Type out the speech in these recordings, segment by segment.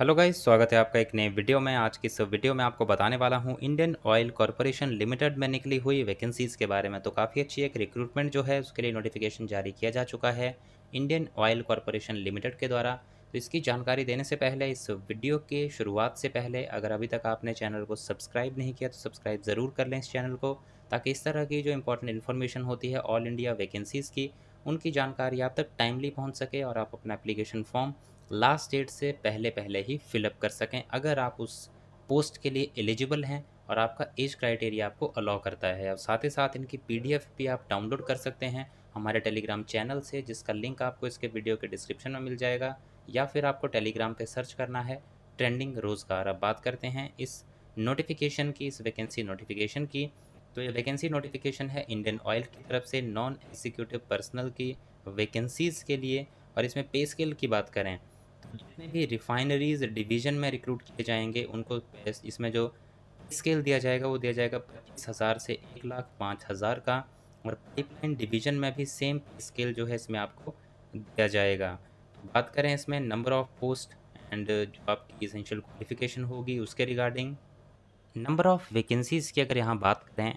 hello guys स्वागत है आपका एक नए वीडियो में आज की इस वीडियो में आपको बताने वाला हूं इंडियन ऑयल कॉरपोरेशन लिमिटेड में निकली हुई वैकेंसीज़ के बारे में तो काफ़ी अच्छी एक रिक्रूटमेंट जो है उसके लिए नोटिफिकेशन जारी किया जा चुका है इंडियन ऑयल कॉरपोरेशन लिमिटेड के द्वारा तो इसकी जानकारी देने से पहले इस वीडियो के शुरुआत से पहले अगर अभी तक आपने चैनल को सब्सक्राइब नहीं किया तो सब्सक्राइब ज़रूर कर लें इस चैनल को ताकि इस तरह की जो इंपॉर्टेंट इन्फॉर्मेशन होती है ऑल इंडिया वैकेंसीज़ की उनकी जानकारी आप तक टाइमली पहुँच सके और आप अपना एप्लीकेशन फॉर्म लास्ट डेट से पहले पहले ही फिलअप कर सकें अगर आप उस पोस्ट के लिए एलिजिबल हैं और आपका एज क्राइटेरिया आपको अलाउ करता है और साथ ही साथ इनकी पीडीएफ भी आप डाउनलोड कर सकते हैं हमारे टेलीग्राम चैनल से जिसका लिंक आपको इसके वीडियो के डिस्क्रिप्शन में मिल जाएगा या फिर आपको टेलीग्राम पर सर्च करना है ट्रेंडिंग रोज़गार अब बात करते हैं इस नोटिफिकेशन की इस वैकेंसी नोटिफिकेशन की तो ये वैकेंसी नोटिफिकेशन है इंडियन ऑयल की तरफ से नॉन एग्जीक्यूटिव पर्सनल की वैकेंसीज़ के लिए और इसमें पे स्केल की बात करें जितने भी रिफाइनरीज डिवीज़न में रिक्रूट किए जाएंगे उनको इसमें जो स्केल दिया जाएगा वो दिया जाएगा पच्चीस हज़ार से एक लाख पाँच हज़ार का और पाइपलाइन डिवीज़न में भी सेम स्केल जो है इसमें आपको दिया जाएगा बात करें इसमें नंबर ऑफ़ पोस्ट एंड जो आपकी इसेंशियल क्वालिफिकेशन होगी उसके रिगार्डिंग नंबर ऑफ़ वैकेंसीज़ की अगर यहाँ बात करें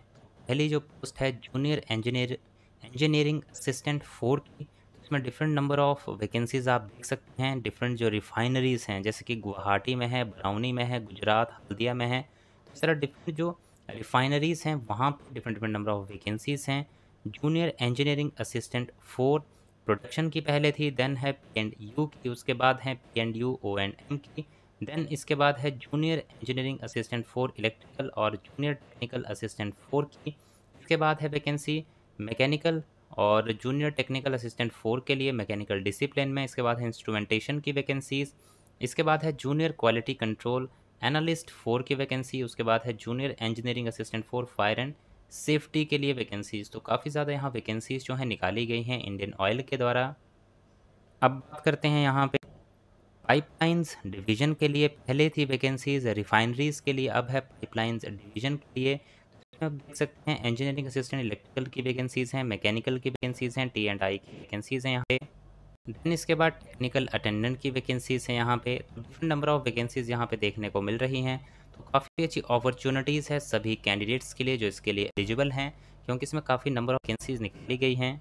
पहली जो पोस्ट है junior engineer engineering assistant for की इसमें डिफरेंट नंबर ऑफ वैकेंसीज़ आप देख सकते हैं डिफरेंट जो रिफाइनरीज़ हैं जैसे कि गुवाहाटी में है बरौनी में है गुजरात हल्दिया में है तो इस तरह डिफरेंट जो रिफाइनरीज़ हैं वहाँ पर different different number of vacancies हैं junior engineering assistant for production की पहले थी देन है पी एंड यू की उसके बाद है P and U O and M की देन इसके बाद है junior engineering assistant for electrical और जूनियर टेक्निकल असिस्टेंट फोर की इसके बाद है वैकेंसी मैकेनिकल और जूनियर टेक्निकल असिस्टेंट फोर के लिए मैकेनिकल डिसिप्लिन में इसके बाद है इंस्ट्रूमेंटेशन की वैकेंसीज़ इसके बाद है junior quality control analyst for की वैकेंसी उसके बाद है junior engineering assistant for fire and safety के लिए वैकेंसीज़ तो काफ़ी ज़्यादा यहाँ वैकेंसीज़ जो हैं निकाली गई हैं इंडियन ऑयल के द्वारा अब बात करते हैं यहाँ पे पाइपलाइंस डिवीज़न के लिए पहले थी वैकेंसीज़ रिफाइनरीज़ के लिए अब है पाइपलाइंस डिवीज़न के लिए आप देख सकते हैं इंजीनियरिंग असिस्टेंट इलेक्ट्रिकल की वैकेंसीज़ हैं मैकेनिकल की वैकेंसीज़ हैं टी एंड आई की वैकेंसीज़ हैं यहाँ पे देन इसके बाद टेक्निकल अटेंडेंट की वैकेंसीज़ हैं यहाँ पे डिफरेंट नंबर ऑफ वैकेंसीज़ यहाँ पे देखने को मिल रही हैं तो काफ़ी अच्छी अपॉर्चुनिटीज़ है सभी कैंडिडेट्स के लिए जो इसके लिए एलिजिबल हैं क्योंकि इसमें काफ़ी नंबर ऑफ वैकेंसीज़ निकाली गई हैं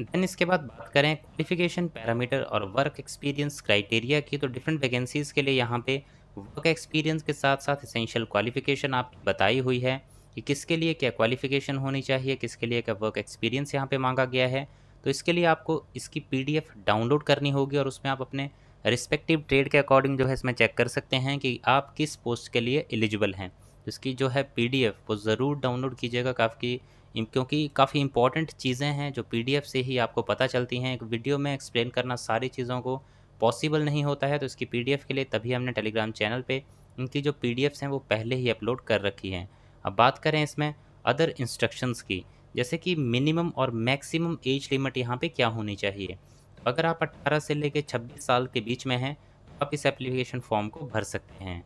देन इसके बाद बात करें क्वालिफिकेशन पैरामीटर और वर्क एक्सपीरियंस क्राइटेरिया की तो डिफरेंट वैकेंसीज़ के लिए यहाँ पे वर्क एक्सपीरियंस के साथ साथ इसेंशियल क्वालिफिकेशन आप बताई हुई है कि किसके लिए क्या क्वालिफ़िकेशन होनी चाहिए किसके लिए क्या वर्क एक्सपीरियंस यहाँ पे मांगा गया है तो इसके लिए आपको इसकी पीडीएफ डाउनलोड करनी होगी और उसमें आप अपने रिस्पेक्टिव ट्रेड के अकॉर्डिंग जो है इसमें चेक कर सकते हैं कि आप किस पोस्ट के लिए एलिजिबल हैं तो इसकी जो है पी वो ज़रूर डाउनलोड कीजिएगा काफ़ी क्योंकि काफ़ी इंपॉर्टेंट चीज़ें हैं जो पी से ही आपको पता चलती हैं एक वीडियो में एक्सप्लेन करना सारी चीज़ों को पॉसिबल नहीं होता है तो इसकी पी के लिए तभी हमने टेलीग्राम चैनल पर इनकी जो पी हैं वो पहले ही अपलोड कर रखी हैं अब बात करें इसमें अदर इंस्ट्रक्शंस की जैसे कि मिनिमम और मैक्सिमम एज लिमिट यहाँ पे क्या होनी चाहिए तो अगर आप 18 से लेकर 26 साल के बीच में हैं तो आप इस एप्लीकेशन फॉर्म को भर सकते हैं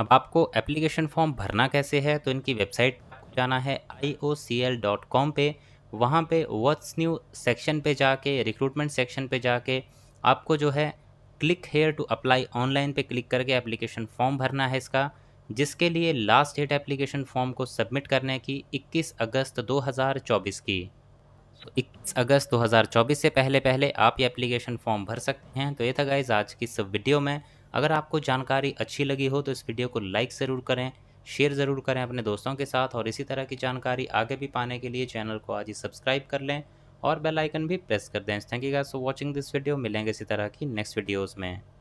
अब आपको एप्लीकेशन फॉर्म भरना कैसे है तो इनकी वेबसाइट जाना है I O C L dot com पर वहाँ पे व्हाट्स न्यू सेक्शन पे जाके रिक्रूटमेंट सेक्शन पे जाके आपको जो है click here to apply online पे क्लिक करके एप्लीकेशन फॉर्म भरना है इसका जिसके लिए लास्ट डेट एप्लीकेशन फॉर्म को सबमिट करने की 21 अगस्त 2024 की तो 21 अगस्त 2024 से पहले पहले आप ये एप्लीकेशन फॉर्म भर सकते हैं तो ये था गाइज आज की इस वीडियो में अगर आपको जानकारी अच्छी लगी हो तो इस वीडियो को लाइक ज़रूर करें शेयर ज़रूर करें अपने दोस्तों के साथ और इसी तरह की जानकारी आगे भी पाने के लिए चैनल को आज ही सब्सक्राइब कर लें और बेल आइकन भी प्रेस कर दें thank you guys for watching this video मिलेंगे इसी तरह की नेक्स्ट वीडियोस में